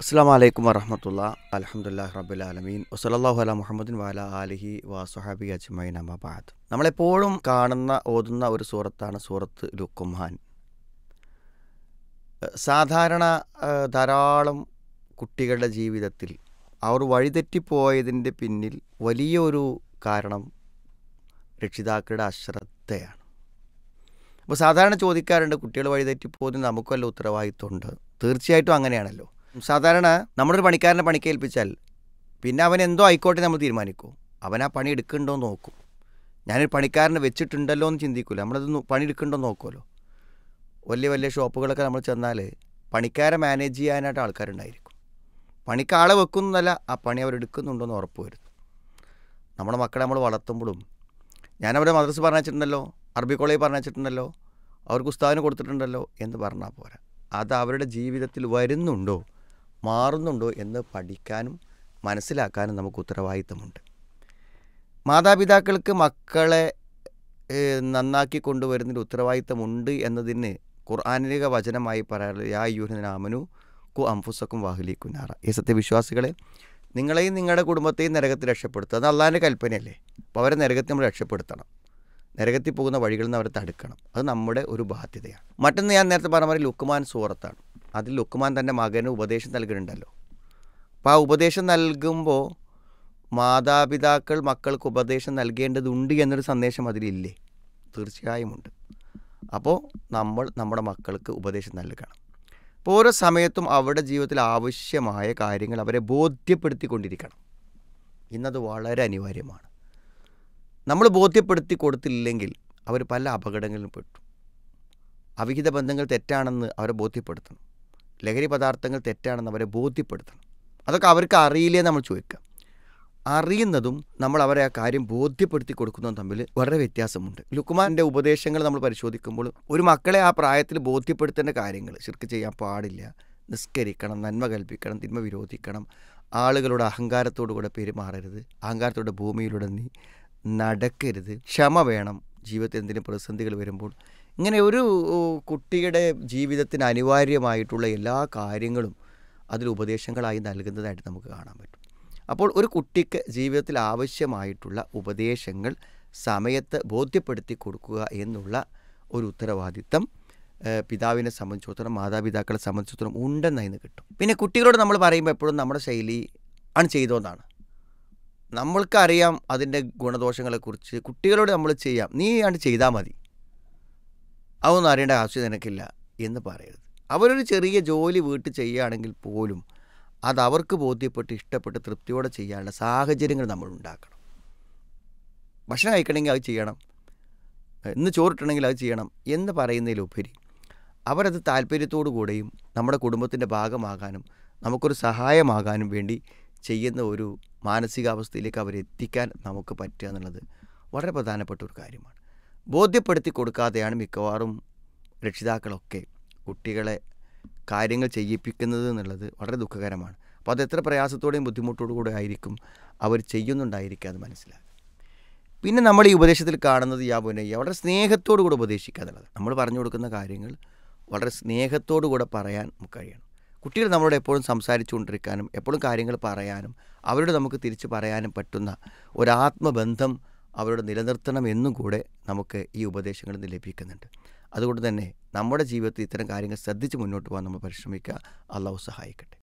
അസ്സാം വലൈക്കും വറഹമത്തുള്ള അലഹമുല്ലാ റബുലാലമീൻ വസലല്ലാഹു അല മുഹമ്മദിൻ വാല അലിഹി വാസുഹാബി അജ്മൈൻ അമബാദ് നമ്മളെപ്പോഴും കാണുന്ന ഓതുന്ന ഒരു സൂറത്താണ് സൂറത്ത് ലുക്കുംഹാൻ സാധാരണ ധാരാളം കുട്ടികളുടെ ജീവിതത്തിൽ അവർ വഴിതെറ്റിപ്പോയതിൻ്റെ പിന്നിൽ വലിയൊരു കാരണം രക്ഷിതാക്കളുടെ അശ്രദ്ധയാണ് അപ്പോൾ സാധാരണ ചോദിക്കാറുണ്ട് കുട്ടികൾ വഴിതെറ്റിപ്പോകുന്നതിന് നമുക്കല്ല ഉത്തരവാദിത്വമുണ്ട് തീർച്ചയായിട്ടും അങ്ങനെയാണല്ലോ സാധാരണ നമ്മളൊരു പണിക്കാരനെ പണിക്ക് ഏൽപ്പിച്ചാൽ പിന്നെ അവൻ എന്തോ ആയിക്കോട്ടെ നമ്മൾ തീരുമാനിക്കും അവൻ ആ പണി എടുക്കുന്നുണ്ടോ എന്ന് നോക്കും ഞാനൊരു പണിക്കാരനെ വെച്ചിട്ടുണ്ടല്ലോ എന്ന് ചിന്തിക്കില്ല നമ്മളത് പണി എടുക്കുന്നുണ്ടോ എന്ന് നോക്കുമല്ലോ വലിയ വലിയ ഷോപ്പുകളൊക്കെ നമ്മൾ ചെന്നാൽ പണിക്കാരെ മാനേജ് ചെയ്യാനായിട്ട് ആൾക്കാരുണ്ടായിരിക്കും പണിക്ക് ആളെ വെക്കുന്നതല്ല ആ പണി അവരെടുക്കുന്നുണ്ടോ എന്ന് ഉറപ്പ് വരുന്നു നമ്മുടെ മക്കളെ നമ്മൾ വളർത്തുമ്പോഴും ഞാനവരെ മദ്രസ് പറഞ്ഞിട്ടുണ്ടല്ലോ അറബി കോളേജ് പറഞ്ഞിട്ടുണ്ടല്ലോ അവർക്ക് ഉസ്താവിന് കൊടുത്തിട്ടുണ്ടല്ലോ എന്ന് പറഞ്ഞാൽ പോരാ അത് അവരുടെ ജീവിതത്തിൽ വരുന്നുണ്ടോ മാറുന്നുണ്ടോ എന്ന് പഠിക്കാനും മനസ്സിലാക്കാനും നമുക്ക് ഉത്തരവാദിത്തമുണ്ട് മാതാപിതാക്കൾക്ക് മക്കളെ നന്നാക്കി കൊണ്ടുവരുന്നതിൽ ഉത്തരവാദിത്തമുണ്ട് എന്നതിന് ഖുർആാനിക വചനമായി പറയാറുള്ളത് യാ യുഹനാമനു കു അംഫുസക്കും വാഹുലി കുനാറ ഈ സത്യവിശ്വാസികളെ നിങ്ങളെയും നിങ്ങളുടെ കുടുംബത്തെയും നരകത്തിൽ രക്ഷപ്പെടുത്തുക അത് അള്ളാൻ്റെ കൽപ്പനയല്ലേ അപ്പോൾ അവരെ നരകത്തിൽ നമ്മൾ രക്ഷപ്പെടുത്തണം നരകത്തിൽ പോകുന്ന വഴികളിൽ നിന്ന് അവരെ തടുക്കണം അത് നമ്മുടെ ഒരു ബാധ്യതയാണ് മറ്റൊന്ന് ഞാൻ നേരത്തെ പറഞ്ഞ ലുക്കുമാൻ സൂറത്താണ് അതിൽ ലുക്കുമാൻ തൻ്റെ മകന് ഉപദേശം നൽകുന്നുണ്ടല്ലോ അപ്പോൾ ആ ഉപദേശം നൽകുമ്പോൾ മാതാപിതാക്കൾ മക്കൾക്ക് ഉപദേശം നൽകേണ്ടതുണ്ട് എന്നൊരു സന്ദേശം അതിലില്ലേ തീർച്ചയായും ഉണ്ട് അപ്പോൾ നമ്മൾ നമ്മുടെ മക്കൾക്ക് ഉപദേശം നൽകണം അപ്പോൾ ഓരോ സമയത്തും അവരുടെ ജീവിതത്തിൽ ആവശ്യമായ കാര്യങ്ങൾ അവരെ ബോധ്യപ്പെടുത്തിക്കൊണ്ടിരിക്കണം ഇന്നത് വളരെ അനിവാര്യമാണ് നമ്മൾ ബോധ്യപ്പെടുത്തി കൊടുത്തില്ലെങ്കിൽ അവർ പല അപകടങ്ങളിലും പെട്ടു അവിഹിത ബന്ധങ്ങൾ തെറ്റാണെന്ന് അവരെ ബോധ്യപ്പെടുത്തണം ലഹരി പദാർത്ഥങ്ങൾ തെറ്റാണെന്ന് അവരെ ബോധ്യപ്പെടുത്തണം അതൊക്കെ അവർക്ക് അറിയില്ലേ നമ്മൾ ചോദിക്കാം അറിയുന്നതും നമ്മൾ അവരെ ആ കാര്യം ബോധ്യപ്പെടുത്തി കൊടുക്കുന്നതും തമ്മിൽ വളരെ വ്യത്യാസമുണ്ട് ലുക്കുമാൻ്റെ ഉപദേശങ്ങൾ നമ്മൾ പരിശോധിക്കുമ്പോൾ ഒരു മക്കളെ ആ പ്രായത്തിൽ ബോധ്യപ്പെടുത്തേണ്ട കാര്യങ്ങൾ ശിർക്ക് ചെയ്യാൻ പാടില്ല നിസ്കരിക്കണം നന്മ കൽപ്പിക്കണം തിന്മ വിരോധിക്കണം ആളുകളുടെ അഹങ്കാരത്തോടു കൂടെ പെരുമാറരുത് അഹങ്കാരത്തോടെ നീ നടക്കരുത് ക്ഷമ വേണം ജീവിതത്തിൽ എന്തെങ്കിലും പ്രതിസന്ധികൾ വരുമ്പോൾ ഇങ്ങനെ ഒരു കുട്ടിയുടെ ജീവിതത്തിന് അനിവാര്യമായിട്ടുള്ള എല്ലാ കാര്യങ്ങളും അതിൽ ഉപദേശങ്ങളായി നൽകുന്നതായിട്ട് നമുക്ക് കാണാൻ പറ്റും അപ്പോൾ ഒരു കുട്ടിക്ക് ജീവിതത്തിൽ ആവശ്യമായിട്ടുള്ള ഉപദേശങ്ങൾ സമയത്ത് ബോധ്യപ്പെടുത്തി കൊടുക്കുക എന്നുള്ള ഒരു ഉത്തരവാദിത്തം പിതാവിനെ സംബന്ധിച്ചിടത്തോളം മാതാപിതാക്കളെ സംബന്ധിച്ചിടത്തോളം അതിന് കിട്ടും പിന്നെ കുട്ടികളോട് നമ്മൾ പറയുമ്പോൾ എപ്പോഴും നമ്മുടെ ശൈലി ആണ് ചെയ്തോന്നാണ് നമ്മൾക്കറിയാം അതിൻ്റെ ഗുണദോഷങ്ങളെക്കുറിച്ച് കുട്ടികളോട് നമ്മൾ ചെയ്യാം നീ ആണ് ചെയ്താൽ മതി അതൊന്നും അറിയേണ്ട ആവശ്യം നിനക്കില്ല എന്ന് പറയരുത് അവരൊരു ചെറിയ ജോലി വീട്ടിൽ ചെയ്യുകയാണെങ്കിൽ പോലും അത് അവർക്ക് ബോധ്യപ്പെട്ട് ഇഷ്ടപ്പെട്ട് തൃപ്തിയോടെ ചെയ്യാനുള്ള സാഹചര്യങ്ങൾ നമ്മൾ ഉണ്ടാക്കണം ഭക്ഷണം കഴിക്കണമെങ്കിൽ അത് ചെയ്യണം ഇന്ന് ചോറിട്ടണമെങ്കിൽ അത് ചെയ്യണം എന്ന് പറയുന്നതിലുപരി അവരത് താല്പര്യത്തോടു കൂടെയും നമ്മുടെ കുടുംബത്തിൻ്റെ ഭാഗമാകാനും നമുക്കൊരു സഹായമാകാനും വേണ്ടി ചെയ്യുന്ന ഒരു മാനസികാവസ്ഥയിലേക്ക് അവരെത്തിക്കാൻ നമുക്ക് പറ്റുക എന്നുള്ളത് വളരെ പ്രധാനപ്പെട്ട ഒരു കാര്യമാണ് ബോധ്യപ്പെടുത്തി കൊടുക്കാതെയാണ് മിക്കവാറും രക്ഷിതാക്കളൊക്കെ കുട്ടികളെ കാര്യങ്ങൾ ചെയ്യിപ്പിക്കുന്നത് എന്നുള്ളത് വളരെ ദുഃഖകരമാണ് അപ്പോൾ അത് എത്ര പ്രയാസത്തോടെയും ബുദ്ധിമുട്ടോടു ആയിരിക്കും അവർ ചെയ്യുന്നുണ്ടായിരിക്കുക അത് മനസ്സിലാക്കുക പിന്നെ നമ്മൾ ഈ ഉപദേശത്തിൽ കാണുന്നത് യാവുനയ്യ വളരെ സ്നേഹത്തോടു കൂടെ ഉപദേശിക്കുക എന്നുള്ളത് നമ്മൾ പറഞ്ഞു കൊടുക്കുന്ന കാര്യങ്ങൾ വളരെ സ്നേഹത്തോടു കൂടെ പറയാൻ നമുക്ക് കഴിയണം കുട്ടികൾ നമ്മളോട് എപ്പോഴും സംസാരിച്ചുകൊണ്ടിരിക്കാനും എപ്പോഴും കാര്യങ്ങൾ പറയാനും അവരോട് നമുക്ക് തിരിച്ചു പറയാനും പറ്റുന്ന ഒരാത്മബന്ധം അവരോട് നിലനിർത്തണം എന്നും കൂടെ നമുക്ക് ഈ ഉപദേശങ്ങളിൽ നിന്ന് ലഭിക്കുന്നുണ്ട് അതുകൊണ്ട് തന്നെ നമ്മുടെ ജീവിതത്തിൽ ഇത്തരം കാര്യങ്ങൾ ശ്രദ്ധിച്ച് മുന്നോട്ട് പോകാൻ നമ്മൾ പരിശ്രമിക്കുക അള്ളാഹു സഹായിക്കട്ടെ